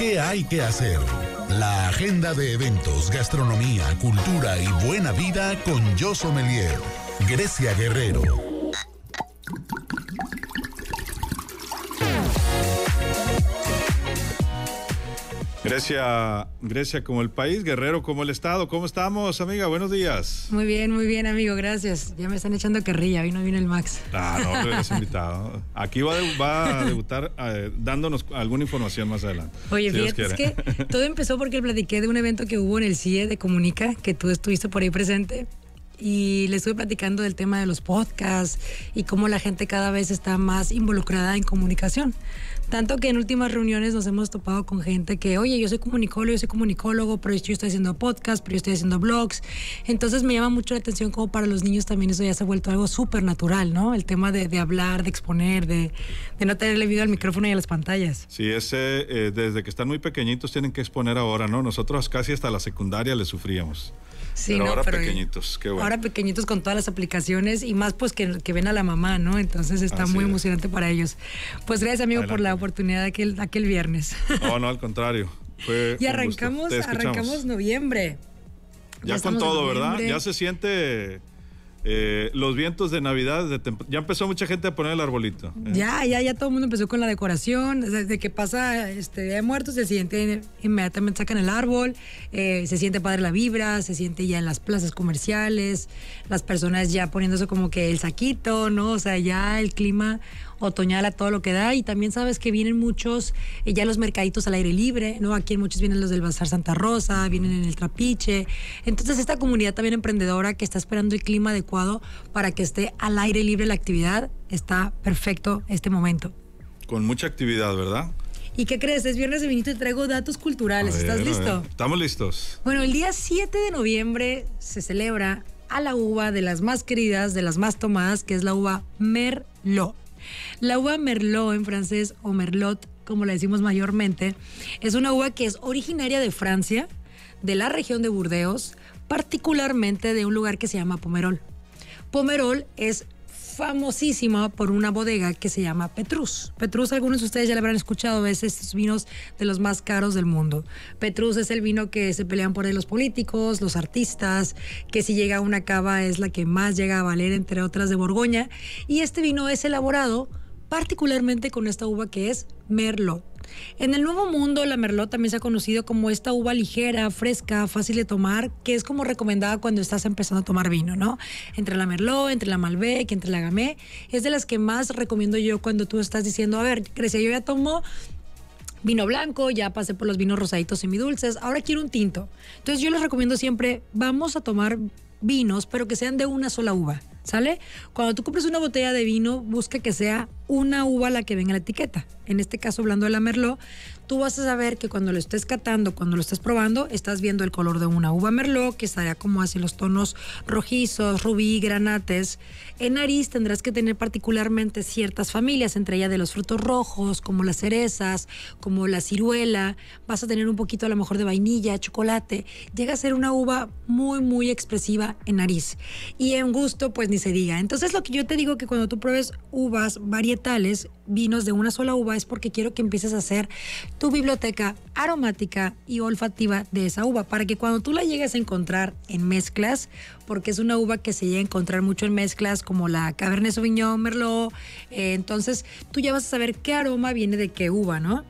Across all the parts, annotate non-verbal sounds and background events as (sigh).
¿Qué hay que hacer? La agenda de eventos, gastronomía, cultura y buena vida con Yo Melier. Grecia Guerrero. Grecia, Grecia como el país, Guerrero como el Estado. ¿Cómo estamos, amiga? Buenos días. Muy bien, muy bien, amigo, gracias. Ya me están echando carrilla, hoy no viene el Max. Ah, no, pero invitado. Aquí va, a debutar eh, dándonos alguna información más adelante. Oye, es que todo empezó porque platiqué de un evento que hubo en el CIE de Comunica, que tú estuviste por ahí presente, y le estuve platicando del tema de los podcasts y cómo la gente cada vez está más involucrada en comunicación. Tanto que en últimas reuniones nos hemos topado con gente que, oye, yo soy comunicólogo, yo soy comunicólogo, pero yo estoy haciendo podcast, pero yo estoy haciendo blogs. Entonces me llama mucho la atención como para los niños también eso ya se ha vuelto algo súper natural, ¿no? El tema de, hablar, de exponer, de, no tenerle miedo al micrófono y a las pantallas. Sí, ese, eh, desde que están muy pequeñitos tienen que exponer ahora, ¿no? Nosotros casi hasta la secundaria le sufríamos ahora pequeñitos, qué bueno. Ahora pequeñitos con todas las aplicaciones y más pues que, ven a la mamá, ¿no? Entonces está muy emocionante para ellos. Pues gracias amigo por la oportunidad de aquel, aquel viernes. No, no, al contrario. (laughs) y arrancamos, arrancamos noviembre. ya con todo, ¿verdad? Ya se siente eh, los vientos de Navidad, ya empezó mucha gente a poner el arbolito. Eh. Ya, ya, ya todo el mundo empezó con la decoración. Desde que pasa este de Muertos, se siente inmediatamente sacan el árbol, eh, se siente padre la vibra, se siente ya en las plazas comerciales, las personas ya poniéndose como que el saquito, ¿no? O sea, ya el clima otoñal a todo lo que da. Y también sabes que vienen muchos, eh, ya los mercaditos al aire libre, ¿no? Aquí muchos vienen los del Bazar Santa Rosa, vienen en el Trapiche. Entonces, esta comunidad también emprendedora que está esperando el clima adecuado para que esté al aire libre la actividad, está perfecto este momento. Con mucha actividad, ¿verdad? ¿Y qué crees? Es viernes de vinito y traigo datos culturales. ¿Estás listo? Estamos listos. Bueno, el día 7 de noviembre se celebra a la uva de las más queridas, de las más tomadas, que es la uva Merlot. La uva Merlot en francés o Merlot, como la decimos mayormente, es una uva que es originaria de Francia, de la región de Burdeos, particularmente de un lugar que se llama Pomerol. Pomerol es famosísima por una bodega que se llama Petrus. Petrus, algunos de ustedes ya lo habrán escuchado, es estos vinos de los más caros del mundo. Petrus es el vino que se pelean por él los políticos, los artistas, que si llega a una cava es la que más llega a valer, entre otras de Borgoña. Y este vino es elaborado particularmente con esta uva que es Merlot. En el Nuevo Mundo, la Merlot también se ha conocido como esta uva ligera, fresca, fácil de tomar, que es como recomendada cuando estás empezando a tomar vino, ¿no? Entre la Merlot, entre la Malbec, entre la Gamay, es de las que más recomiendo yo cuando tú estás diciendo, a ver, Grecia, yo ya tomo vino blanco, ya pasé por los vinos rosaditos y dulces ahora quiero un tinto. Entonces yo les recomiendo siempre, vamos a tomar vinos, pero que sean de una sola uva, ¿sale? Cuando tú compres una botella de vino, busca que sea una uva la que venga la etiqueta. En este caso, hablando de la Merlot, tú vas a saber que cuando lo estés catando, cuando lo estés probando, estás viendo el color de una uva Merlot, que estará como así los tonos rojizos, rubí, granates. En nariz tendrás que tener particularmente ciertas familias, entre ellas de los frutos rojos, como las cerezas, como la ciruela. Vas a tener un poquito a lo mejor de vainilla, chocolate. Llega a ser una uva muy, muy expresiva en nariz. Y en gusto, pues ni se diga. Entonces, lo que yo te digo que cuando tú pruebes uvas varietales, tales vinos de una sola uva, es porque quiero que empieces a hacer tu biblioteca aromática y olfativa de esa uva, para que cuando tú la llegues a encontrar en mezclas, porque es una uva que se llega a encontrar mucho en mezclas como la Cabernet Sauvignon, Merlot, eh, entonces tú ya vas a saber qué aroma viene de qué uva, ¿no?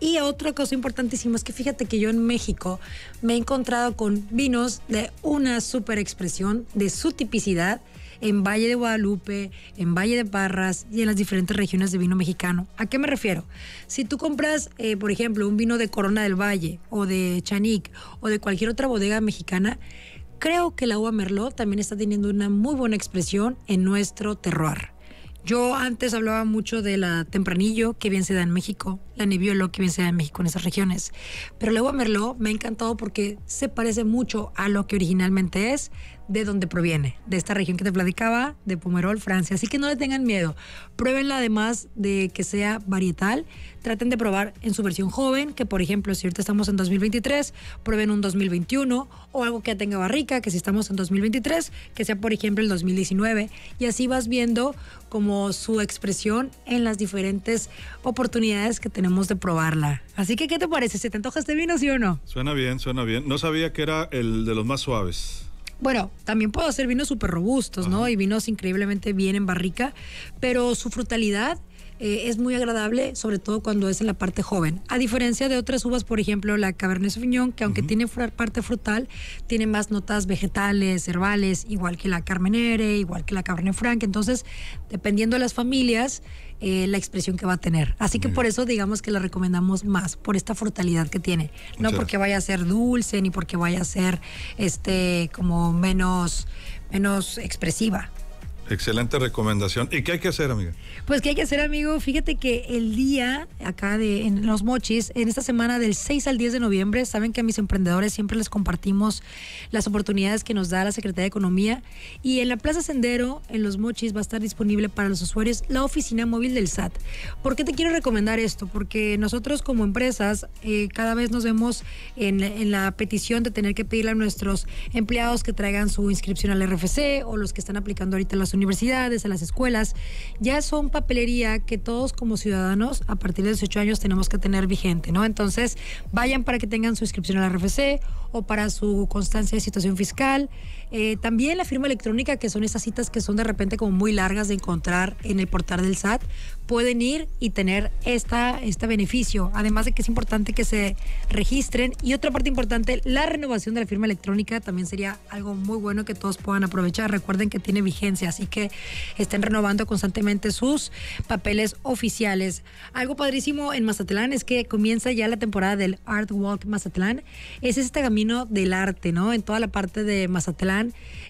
Y otra cosa importantísima es que fíjate que yo en México me he encontrado con vinos de una super expresión, de su tipicidad, en Valle de Guadalupe, en Valle de Parras y en las diferentes regiones de vino mexicano. ¿A qué me refiero? Si tú compras, eh, por ejemplo, un vino de Corona del Valle o de Chanic o de cualquier otra bodega mexicana, creo que la agua Merlot también está teniendo una muy buena expresión en nuestro terroir. Yo antes hablaba mucho de la Tempranillo, que bien se da en México, la Nebbiolo, que bien se da en México, en esas regiones. Pero la agua Merlot me ha encantado porque se parece mucho a lo que originalmente es, de donde proviene, de esta región que te platicaba, de Pomerol, Francia. Así que no le tengan miedo. Pruébenla además de que sea varietal. Traten de probar en su versión joven, que por ejemplo, si ahorita estamos en 2023, prueben un 2021 o algo que tenga barrica, que si estamos en 2023, que sea por ejemplo el 2019. Y así vas viendo como su expresión en las diferentes oportunidades que tenemos de probarla. Así que, ¿qué te parece? ¿Se te antoja este vino, sí o no? Suena bien, suena bien. No sabía que era el de los más suaves. Bueno, también puedo hacer vinos súper robustos, ¿no? Y vinos increíblemente bien en barrica, pero su frutalidad eh, es muy agradable, sobre todo cuando es en la parte joven. A diferencia de otras uvas, por ejemplo, la Cabernet Sauvignon, que aunque tiene parte frutal, tiene más notas vegetales, herbales, igual que la Carmenere, igual que la Cabernet Franc. Entonces, dependiendo de las familias, eh, la expresión que va a tener. Así que por eso digamos que la recomendamos más, por esta frutalidad que tiene. No porque vaya a ser dulce, ni porque vaya a ser este, como menos, menos expresiva. Excelente recomendación. ¿Y qué hay que hacer, amiga? Pues qué hay que hacer, amigo. Fíjate que el día acá de en Los Mochis, en esta semana del 6 al 10 de noviembre, saben que a mis emprendedores siempre les compartimos las oportunidades que nos da la Secretaría de Economía y en la Plaza Sendero en Los Mochis va a estar disponible para los usuarios la oficina móvil del SAT. ¿Por qué te quiero recomendar esto? Porque nosotros como empresas eh, cada vez nos vemos en, en la petición de tener que pedirle a nuestros empleados que traigan su inscripción al RFC o los que están aplicando ahorita las universidades, a las escuelas, ya son papelería que todos como ciudadanos a partir de 18 años tenemos que tener vigente, ¿no? Entonces, vayan para que tengan su inscripción a la RFC o para su constancia de situación fiscal. Eh, también la firma electrónica, que son esas citas que son de repente como muy largas de encontrar en el portal del SAT, pueden ir y tener esta, este beneficio. Además de que es importante que se registren. Y otra parte importante, la renovación de la firma electrónica también sería algo muy bueno que todos puedan aprovechar. Recuerden que tiene vigencia, así que estén renovando constantemente sus papeles oficiales. Algo padrísimo en Mazatlán es que comienza ya la temporada del Art Walk Mazatlán. Es este camino del arte, ¿no? En toda la parte de Mazatlán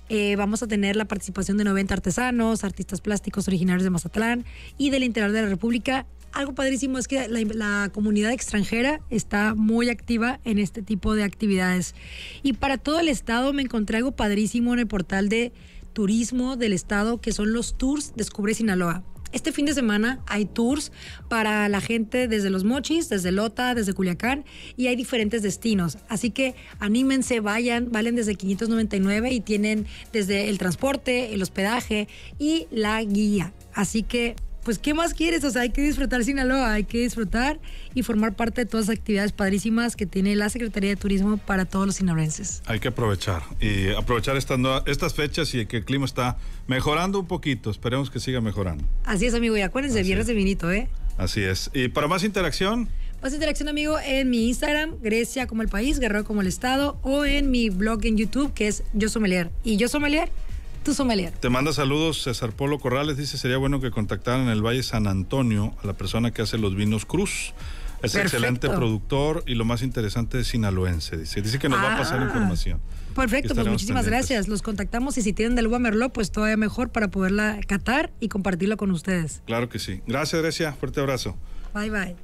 eh, vamos a tener la participación de 90 artesanos, artistas plásticos originarios de Mazatlán y del interior de la República. Algo padrísimo es que la, la comunidad extranjera está muy activa en este tipo de actividades. Y para todo el estado me encontré algo padrísimo en el portal de turismo del estado, que son los tours Descubre Sinaloa. Este fin de semana hay tours para la gente desde Los Mochis, desde Lota, desde Culiacán y hay diferentes destinos. Así que anímense, vayan, valen desde 599 y tienen desde el transporte, el hospedaje y la guía. Así que pues, ¿qué más quieres? O sea, hay que disfrutar Sinaloa, hay que disfrutar y formar parte de todas las actividades padrísimas que tiene la Secretaría de Turismo para todos los sinaloenses. Hay que aprovechar y aprovechar estas, estas fechas y que el clima está mejorando un poquito. Esperemos que siga mejorando. Así es, amigo. Y acuérdense, viernes de vinito, ¿eh? Así es. Y para más interacción. Más interacción, amigo, en mi Instagram, Grecia como el país, Guerrero como el estado, o en mi blog en YouTube, que es Yo Somelier. Y Yo Somelier tu sommelier. Te manda saludos César Polo Corrales, dice, sería bueno que contactaran en el Valle San Antonio a la persona que hace los vinos Cruz. Es excelente productor y lo más interesante es sinaloense, dice. Dice que nos va a ah. pasar información. Perfecto, pues muchísimas gracias. Los contactamos y si tienen del Merlot, pues todavía mejor para poderla catar y compartirlo con ustedes. Claro que sí. Gracias, Grecia. Fuerte abrazo. Bye, bye.